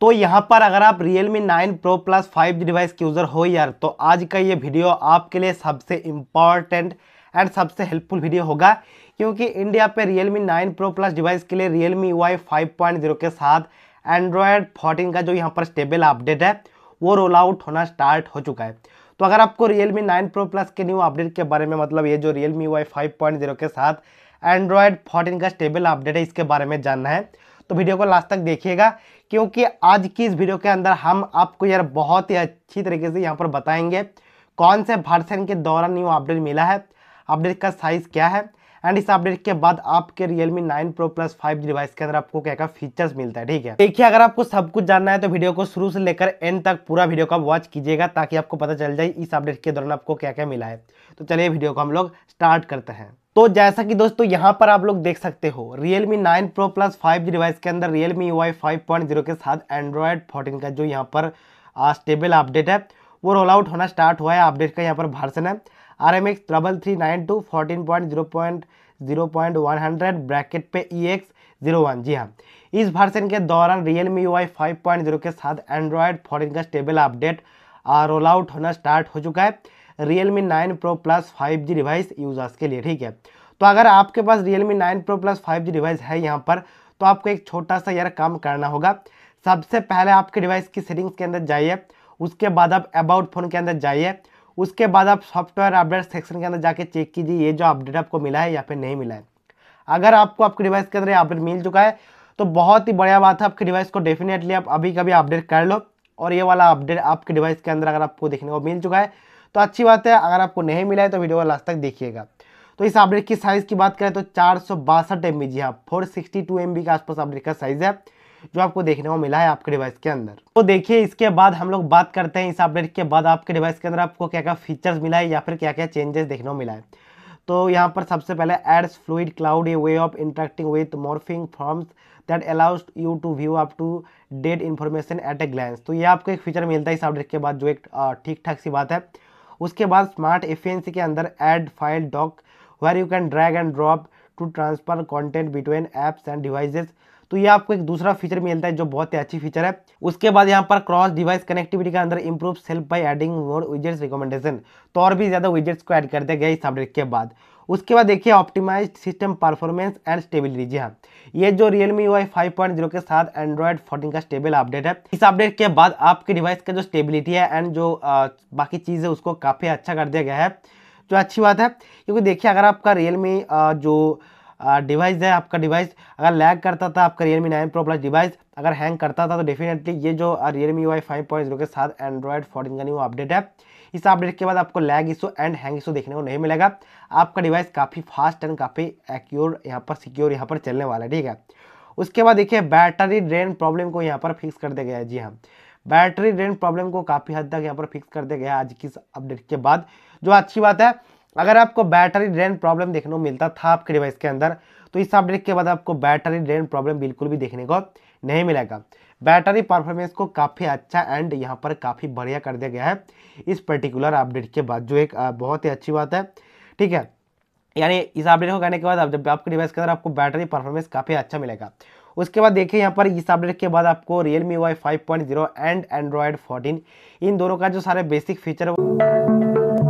तो यहाँ पर अगर आप Realme 9 Pro Plus 5G device के यूज़र हो यार तो आज का ये वीडियो आपके लिए सबसे इम्पॉर्टेंट एंड सबसे हेल्पफुल वीडियो होगा क्योंकि इंडिया पे Realme 9 Pro Plus डिवाइस के लिए Realme UI 5.0 के साथ एंड्रॉयड 14 का जो यहाँ पर स्टेबल अपडेट है वो रोल आउट होना स्टार्ट हो चुका है तो अगर आपको Realme 9 Pro Plus के न्यू अपडेट के बारे में मतलब ये जो Realme UI 5.0 के साथ एंड्रॉयड 14 का स्टेबल अपडेट है इसके बारे में जानना है तो वीडियो को लास्ट तक देखिएगा क्योंकि आज की इस वीडियो के अंदर हम आपको यार बहुत ही अच्छी तरीके से यहाँ पर बताएंगे कौन से भारसन के दौरान न्यू अपडेट मिला है अपडेट का साइज़ क्या है एंड इस अपडेट के बाद आपके Realme 9 Pro Plus 5G device के अंदर आपको क्या क्या फीचर्स मिलता है ठीक है देखिए अगर आपको सब कुछ जानना है तो वीडियो को शुरू से लेकर एंड तक पूरा वीडियो का वॉच कीजिएगा ताकि आपको पता चल जाए इस अपडेट के दौरान आपको क्या क्या मिला है तो चलिए वीडियो को हम लोग स्टार्ट करते हैं तो जैसा कि दोस्तों यहाँ पर आप लोग देख सकते हो Realme 9 Pro Plus 5G device के अंदर Realme UI 5.0 के साथ Android 14 का जो यहाँ पर स्टेबल अपडेट है वो रोल आउट होना स्टार्ट हुआ है अपडेट का यहाँ पर भर्सन है R M X double three nine two fourteen point zero point zero point one hundred bracket पे ई एक्स जीरो वन जी हाँ इस भर्सन के दौरान Realme UI five point zero के साथ एंड्रॉयड फोर्टीन का स्टेबल अपडेट रोल आउट होना स्टार्ट हो चुका है Realme nine pro plus five G device users के लिए ठीक है तो अगर आपके पास Realme nine pro plus five G device है यहाँ पर तो आपको एक छोटा सा यार काम करना होगा सबसे पहले आपके डिवाइस की सेटिंग्स के अंदर जाइए उसके बाद आप अबाउट फ़ोन के अंदर जाइए उसके बाद आप सॉफ्टवेयर अपडेट सेक्शन के अंदर जाके चेक कीजिए ये जो अपडेट आपको मिला है या फिर नहीं मिला है अगर आपको आपके डिवाइस के अंदर अपडेट मिल चुका है तो बहुत ही बढ़िया बात है आपके डिवाइस को डेफिनेटली आप अभी कभी अपडेट कर लो और ये वाला अपडेट आपके डिवाइस के अंदर अगर आपको देखने को मिल चुका है तो अच्छी बात है अगर आपको नहीं मिला है तो वीडियो को लास्ट तक देखिएगा तो इस अपडेट की साइज़ की बात करें तो चार सौ बासठ एम बी जी हाँ four sixty two M B के आसपास अपडेट का साइज़ है जो आपको देखने को मिला है आपके डिवाइस के अंदर तो देखिए इसके बाद हम लोग बात करते हैं इस अपडेट के बाद आपके डिवाइस के अंदर आपको क्या क्या फीचर्स मिला है या फिर क्या क्या चेंजेस देखने को मिला है तो यहाँ पर सबसे पहले adds fluid cloud a way of interacting with morphing forms that allows you to view up to date information at a glance तो ये आपको एक फीचर मिलता है इस अपडेट के बाद जो एक ठीक ठाक सी बात है उसके बाद स्मार्ट एफ के अंदर add file dock where you can drag and drop to transfer content between apps and devices तो ये आपको एक दूसरा फीचर मिलता है जो बहुत ही अच्छी फीचर है उसके बाद यहाँ पर क्रॉस डिवाइस कनेक्टिविटी के अंदर improve self by adding more widgets recommendation तो और भी ज़्यादा विजेट्स को ऐड कर दिया गया इस अपडेट के बाद उसके बाद देखिए optimize system performance and stability जी हाँ ये जो Realme U I five point zero के साथ एंड्रॉयड फोर्टीन का स्टेबल अपडेट है इस अपडेट के बाद आपके डिवाइस का जो स्टेबिलिटी है एंड जो आ, बाकी चीज़ है उसको काफ़ी अच्छा कर दिया गया है जो अच्छी बात है क्योंकि देखिए अगर आपका रियलमी जो डिवाइस है आपका डिवाइस अगर लैग करता था आपका Realme nine pro plus device अगर हैंग करता था तो डेफिनेटली ये जो Realme UI five point zero के साथ एंड्रॉयड फोर्टीन का न्यू अपडेट है इस अपडेट के बाद आपको lag issue and hang issue देखने को नहीं मिलेगा आपका डिवाइस काफ़ी फास्ट एंड काफ़ी एक्योर यहाँ पर सिक्योर यहाँ पर चलने वाला है ठीक है उसके बाद देखिए बैटरी ड्रेन प्रॉब्लम को यहाँ पर फिक्स कर दिया गया है जी हाँ बैटरी ड्रेन प्रॉब्लम को काफ़ी हद तक यहाँ पर फिक्स कर दिया गया आज की अपडेट के बाद जो अच्छी बात है अगर आपको बैटरी ड्रेन प्रॉब्लम देखने को मिलता था आपके डिवाइस के अंदर तो इस अपडेट के बाद आपको बैटरी ड्रेन प्रॉब्लम बिल्कुल भी देखने को नहीं मिलेगा बैटरी परफॉर्मेंस को काफ़ी अच्छा एंड यहाँ पर काफ़ी बढ़िया कर दिया गया है इस पर्टिकुलर अपडेट के बाद जो एक बहुत ही अच्छी बात है ठीक है यानी इस अपडेट को करने के बाद आप जब आपके डिवाइस के अंदर आपको बैटरी परफॉर्मेंस काफ़ी अच्छा मिलेगा उसके बाद देखिए यहाँ पर इस अपडेट के बाद आपको Realme UI five point zero and Android fourteen इन दोनों का जो सारे बेसिक फीचर है